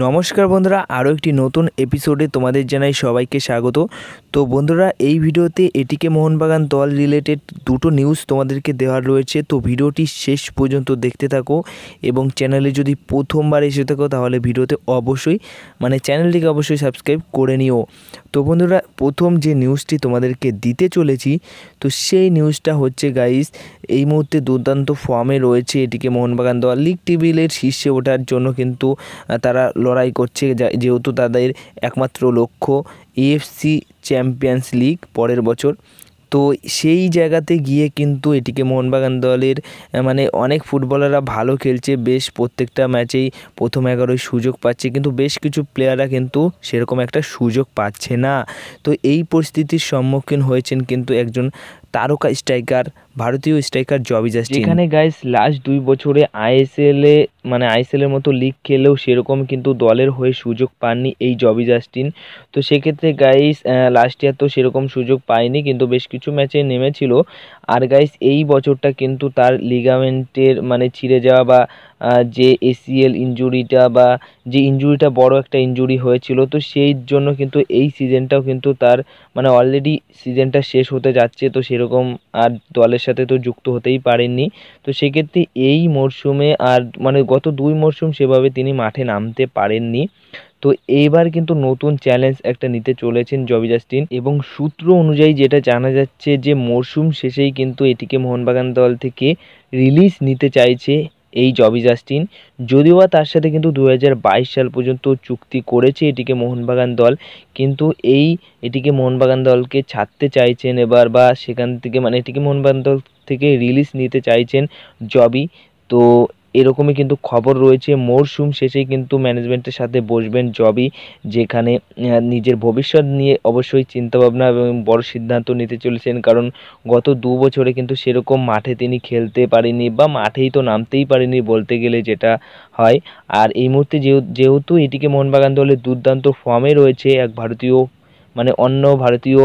নমস্কার বন্ধুরা আরও একটি নতুন এপিসোডে তোমাদের জানাই সবাইকে স্বাগত তো বন্ধুরা এই ভিডিওতে এটিকে মোহনবাগান দল রিলেটেড দুটো নিউজ তোমাদেরকে দেওয়া রয়েছে তো ভিডিওটি শেষ পর্যন্ত দেখতে থাকো এবং চ্যানেলে যদি প্রথমবার এসে থাকো তাহলে ভিডিওতে অবশ্যই মানে চ্যানেলটিকে অবশ্যই সাবস্ক্রাইব করে নিও তো বন্ধুরা প্রথম যে নিউজটি তোমাদেরকে দিতে চলেছি তো সেই নিউজটা হচ্ছে গাইস এই মুহূর্তে দুর্দান্ত ফর্মে রয়েছে এটিকে মোহনবাগান দল লিগ টেবিলের শীর্ষে ওঠার জন্য কিন্তু তারা লড়াই করছে যেহেতু তাদের একমাত্র লক্ষ্য এএফসি চ্যাম্পিয়ন্স লিগ পরের বছর তো সেই জায়গাতে গিয়ে কিন্তু এটিকে মোহনবাগান দলের মানে অনেক ফুটবলাররা ভালো খেলছে বেশ প্রত্যেকটা ম্যাচেই প্রথম এগারোই সুযোগ পাচ্ছে কিন্তু বেশ কিছু প্লেয়াররা কিন্তু সেরকম একটা সুযোগ পাচ্ছে না তো এই পরিস্থিতির সম্মুখীন হয়েছেন কিন্তু একজন তারকা স্ট্রাইকার ভারতীয় স্ট্রাইকার জবি জাস্টিন এখানে গাইস লাস্ট দুই বছরে আইএসএল এ মানে আইএসএল এর মতো লিগ খেলেও সেরকম কিন্তু দলের হয়ে সুযোগ পাননি এই জবি জাস্টিন তো সেক্ষেত্রে গাইস লাস্ট ইয়ার তো সেরকম সুযোগ পায়নি কিন্তু বেশ কিছু ম্যাচে নেমেছিল আর গাইস এই বছরটা কিন্তু তার লিগামেন্টের মানে ছিঁড়ে যাওয়া বা যে এসিএল ইঞ্জুরিটা বা যে ইঞ্জুরিটা বড় একটা ইঞ্জুরি হয়েছিল তো সেই জন্য কিন্তু এই সিজনটাও কিন্তু তার মানে অলরেডি সিজনটা শেষ হতে যাচ্ছে তো সেরকম আর দলের সাথে তো যুক্ত হতেই পারেননি তো সেক্ষেত্রে এই মরশুমে আর মানে গত দুই মরশুম সেভাবে তিনি মাঠে নামতে পারেননি তো এইবার কিন্তু নতুন চ্যালেঞ্জ একটা নিতে চলেছেন জবি জাস্টিন এবং সূত্র অনুযায়ী যেটা জানা যাচ্ছে যে মরশুম শেষেই কিন্তু এটিকে মোহনবাগান দল থেকে রিলিজ নিতে চাইছে এই জবি জাস্টিন যদিও বা তার সাথে কিন্তু দু সাল পর্যন্ত চুক্তি করেছে এটিকে মোহনবাগান দল কিন্তু এই এটিকে মোহনবাগান দলকে ছাড়তে চাইছেন এবার বা সেখান থেকে মানে এটিকে মোহনবাগান দল থেকে রিলিজ নিতে চাইছেন জবি তো এরকমই কিন্তু খবর রয়েছে মরশুম শেষেই কিন্তু ম্যানেজমেন্টের সাথে বসবেন জবি যেখানে নিজের ভবিষ্যৎ নিয়ে অবশ্যই চিন্তাভাবনা এবং বড় সিদ্ধান্ত নিতে চলেছেন কারণ গত দু বছরে কিন্তু সেরকম মাঠে তিনি খেলতে পারেনি বা মাঠেই তো নামতেই পারেনি বলতে গেলে যেটা হয় আর এই মুহূর্তে যেহেতু এটিকে মোহনবাগান দলের দুর্দান্ত ফর্মে রয়েছে এক ভারতীয় মানে অন্য ভারতীয়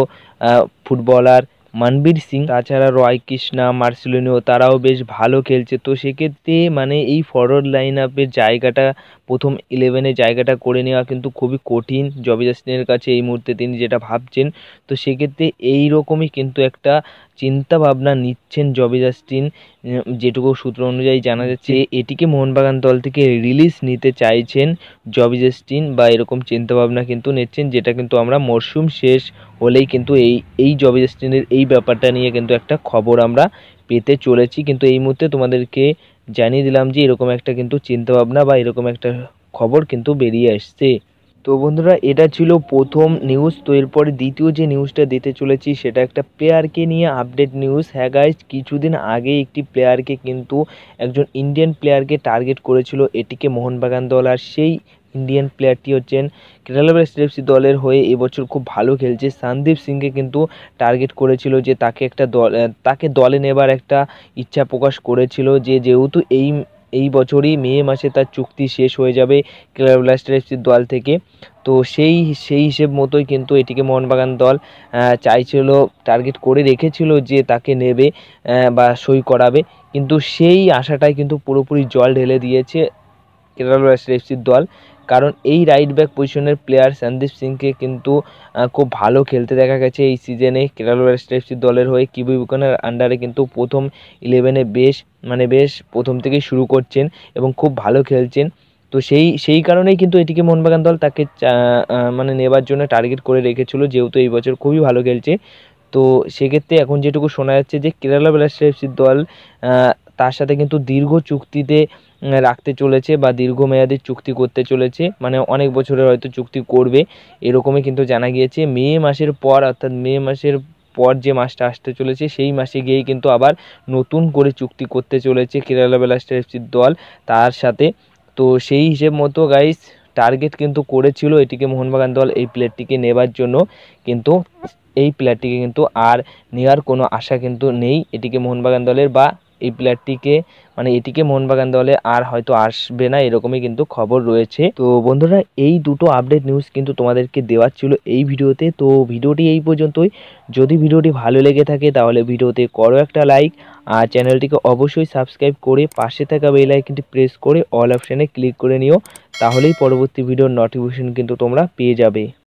ফুটবলার মানবীর সিং তাছাড়া রয় কৃষ্ণা মার্সেলিনো তারাও বেশ ভালো খেলছে তো সেক্ষেত্রে মানে এই ফরওয়ার্ড লাইন আপের জায়গাটা প্রথম ইলেভেনে জায়গাটা করে নেওয়া কিন্তু খুবই কঠিন জবি জাস্টিনের কাছে এই মুহূর্তে তিনি যেটা ভাবছেন তো সেক্ষেত্রে এই রকমই কিন্তু একটা চিন্তা ভাবনা নিচ্ছেন জাস্টিন যেটুকু সূত্র অনুযায়ী জানা যাচ্ছে এটিকে মোহনবাগান দল থেকে রিলিজ নিতে চাইছেন জবি জাস্টিন বা এরকম চিন্তা ভাবনা কিন্তু নিচ্ছেন যেটা কিন্তু আমরা মরশুম শেষ হলেই কিন্তু এই এই জবি জাস্টিনের এই ব্যাপারটা নিয়ে কিন্তু একটা খবর আমরা পেতে চলেছি কিন্তু এই মুহূর্তে তোমাদেরকে জানিয়ে দিলাম যে এরকম একটা কিন্তু চিন্তা ভাবনা বা এরকম একটা খবর কিন্তু বেরিয়ে আসছে তো বন্ধুরা এটা ছিল প্রথম নিউজ তো এরপরে দ্বিতীয় যে নিউজটা দিতে চলেছি সেটা একটা প্লেয়ারকে নিয়ে আপডেট নিউজ হ্যাঁ গাইজ কিছুদিন আগে একটি প্লেয়ারকে কিন্তু একজন ইন্ডিয়ান প্লেয়ারকে টার্গেট করেছিল এটিকে মোহনবাগান দল আর সেই ইন্ডিয়ান প্লেয়ারটি হচ্ছেন কেরালা ব্লাস্ট এফসি দলের হয়ে এবছর খুব ভালো খেলছে সন্দীপ সিংকে কিন্তু টার্গেট করেছিল যে তাকে একটা দল তাকে দলে নেবার একটা ইচ্ছা প্রকাশ করেছিল যে যেহেতু এই এই বছরই মে মাসে তার চুক্তি শেষ হয়ে যাবে কেরালা ব্লাস্টার এফসির দল থেকে তো সেই সেই হিসেব মতোই কিন্তু এটিকে মোহনবাগান দল চাইছিল টার্গেট করে রেখেছিল যে তাকে নেবে বা সই করাবে কিন্তু সেই আশাটাই কিন্তু পুরোপুরি জল ঢেলে দিয়েছে কেরালা ব্লাস্টার এফসির দল কারণ এই রাইট ব্যাক পজিশনের প্লেয়ার সন্দীপ সিংকে কিন্তু খুব ভালো খেলতে দেখা গেছে এই সিজনে কেরাল ব্লাস্টার দলের হয়ে কিবি বুকানের আন্ডারে কিন্তু প্রথম ইলেভেনে বেশ মানে বেশ প্রথম থেকেই শুরু করছেন এবং খুব ভালো খেলছেন তো সেই সেই কারণেই কিন্তু এটিকে মোহনবাগান দল তাকে মানে নেবার জন্য টার্গেট করে রেখেছিল যেহেতু এই বছর খুবই ভালো খেলছে তো সেক্ষেত্রে এখন যেটুকু শোনা যাচ্ছে যে কেরালা ব্লাস্টার এফসি দল তার সাথে কিন্তু দীর্ঘ চুক্তিতে রাখতে চলেছে বা দীর্ঘমেয়াদি চুক্তি করতে চলেছে মানে অনেক বছরের হয়তো চুক্তি করবে এরকমই কিন্তু জানা গিয়েছে মে মাসের পর অর্থাৎ মে মাসের পর যে মাসটা আসতে চলেছে সেই মাসে গিয়েই কিন্তু আবার নতুন করে চুক্তি করতে চলেছে কেরালা ব্লাস্টার এফসির দল তার সাথে তো সেই হিসেব মতো গাইস টার্গেট কিন্তু করেছিল এটিকে মোহনবাগান দল এই প্লেয়ারটিকে নেবার জন্য কিন্তু এই প্লেয়ারটিকে কিন্তু আর নেওয়ার কোনো আশা কিন্তু নেই এটিকে মোহনবাগান দলের বা এই প্লেয়ারটিকে মানে এটিকে মোহনবাগান দলে আর হয়তো আসবে না এরকমই কিন্তু খবর রয়েছে তো বন্ধুরা এই দুটো আপডেট নিউজ কিন্তু তোমাদেরকে দেওয়ার ছিল এই ভিডিওতে তো ভিডিওটি এই পর্যন্তই যদি ভিডিওটি ভালো লেগে থাকে তাহলে ভিডিওতে করো একটা লাইক আর চ্যানেলটিকে অবশ্যই সাবস্ক্রাইব করে পাশে থাকা বেল আইকনটি প্রেস করে অল অপশানে ক্লিক করে নিও তাহলেই পরবর্তী ভিডিওর নোটিফিকেশন কিন্তু তোমরা পেয়ে যাবে